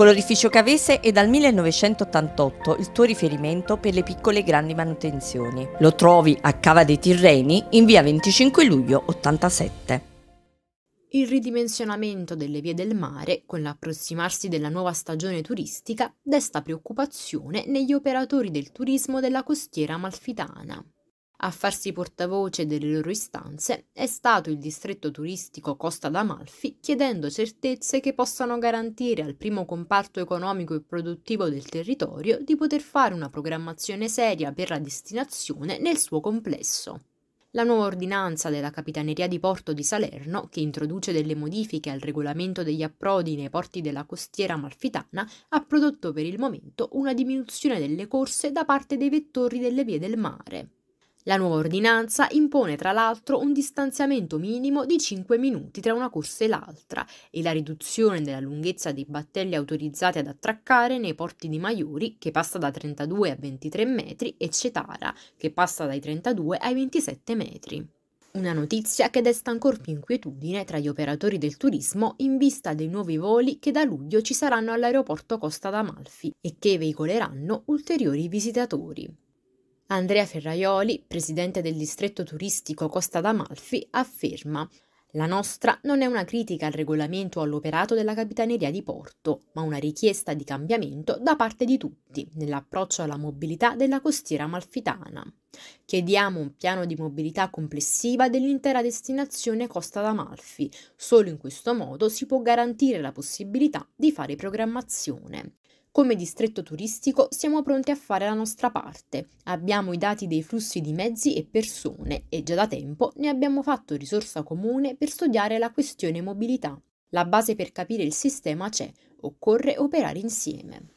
Colorificio Cavese è dal 1988 il tuo riferimento per le piccole e grandi manutenzioni. Lo trovi a Cava dei Tirreni in via 25 luglio 87. Il ridimensionamento delle vie del mare, con l'approssimarsi della nuova stagione turistica, desta preoccupazione negli operatori del turismo della costiera amalfitana. A farsi portavoce delle loro istanze è stato il distretto turistico Costa d'Amalfi, chiedendo certezze che possano garantire al primo comparto economico e produttivo del territorio di poter fare una programmazione seria per la destinazione nel suo complesso. La nuova ordinanza della Capitaneria di Porto di Salerno, che introduce delle modifiche al regolamento degli approdi nei porti della costiera amalfitana, ha prodotto per il momento una diminuzione delle corse da parte dei vettori delle vie del mare. La nuova ordinanza impone tra l'altro un distanziamento minimo di 5 minuti tra una corsa e l'altra e la riduzione della lunghezza dei battelli autorizzati ad attraccare nei porti di Maiori, che passa da 32 a 23 metri, e Cetara, che passa dai 32 ai 27 metri. Una notizia che desta ancora più inquietudine tra gli operatori del turismo in vista dei nuovi voli che da luglio ci saranno all'aeroporto Costa d'Amalfi e che veicoleranno ulteriori visitatori. Andrea Ferraioli, presidente del distretto turistico Costa d'Amalfi, afferma la nostra non è una critica al regolamento o all'operato della Capitaneria di Porto, ma una richiesta di cambiamento da parte di tutti nell'approccio alla mobilità della costiera amalfitana. Chiediamo un piano di mobilità complessiva dell'intera destinazione Costa d'Amalfi. Solo in questo modo si può garantire la possibilità di fare programmazione. Come distretto turistico siamo pronti a fare la nostra parte. Abbiamo i dati dei flussi di mezzi e persone e già da tempo ne abbiamo fatto risorsa comune per studiare la questione mobilità. La base per capire il sistema c'è, occorre operare insieme.